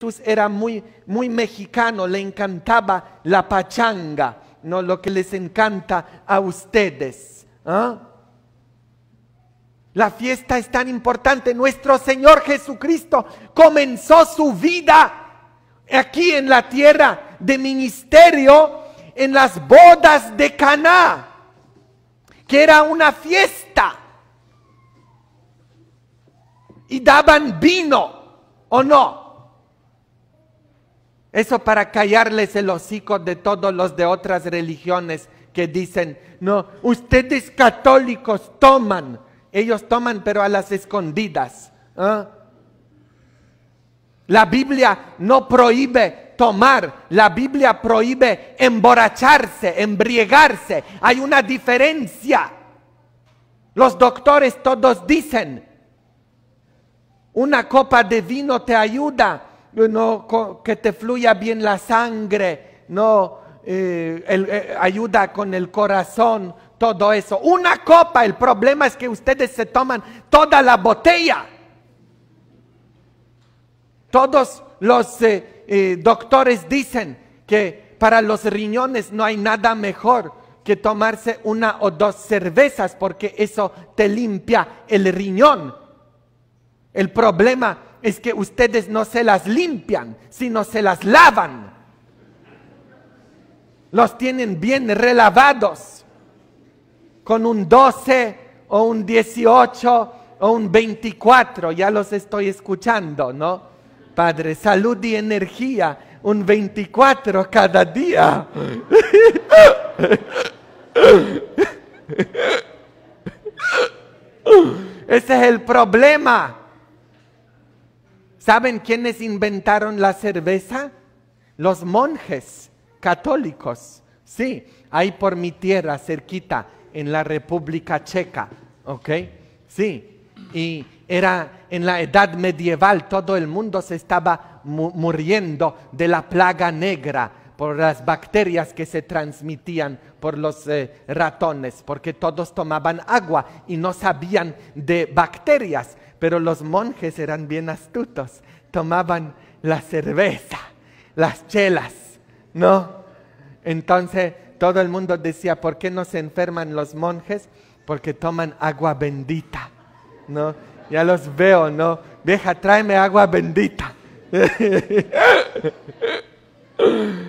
Jesús era muy, muy mexicano, le encantaba la pachanga, no lo que les encanta a ustedes. ¿ah? La fiesta es tan importante. Nuestro Señor Jesucristo comenzó su vida aquí en la tierra de ministerio en las bodas de Caná, que era una fiesta. Y daban vino, ¿o no? Eso para callarles el hocico de todos los de otras religiones que dicen, no, ustedes católicos toman, ellos toman pero a las escondidas. ¿ah? La Biblia no prohíbe tomar, la Biblia prohíbe emborracharse, embriagarse. Hay una diferencia. Los doctores todos dicen, una copa de vino te ayuda, no, que te fluya bien la sangre, no, eh, eh, ayuda con el corazón, todo eso. Una copa, el problema es que ustedes se toman toda la botella. Todos los eh, doctores dicen que para los riñones no hay nada mejor que tomarse una o dos cervezas porque eso te limpia el riñón. El problema es que ustedes no se las limpian, sino se las lavan. Los tienen bien relavados con un 12 o un 18 o un 24. Ya los estoy escuchando, ¿no? Padre, salud y energía. Un 24 cada día. Ese es el problema ¿Saben quiénes inventaron la cerveza? Los monjes católicos. Sí, ahí por mi tierra, cerquita, en la República Checa. ¿Ok? Sí. Y era en la edad medieval, todo el mundo se estaba muriendo de la plaga negra por las bacterias que se transmitían por los eh, ratones, porque todos tomaban agua y no sabían de bacterias. Pero los monjes eran bien astutos, tomaban la cerveza, las chelas, ¿no? Entonces todo el mundo decía, ¿por qué no se enferman los monjes? Porque toman agua bendita, ¿no? Ya los veo, ¿no? Vieja, tráeme agua bendita.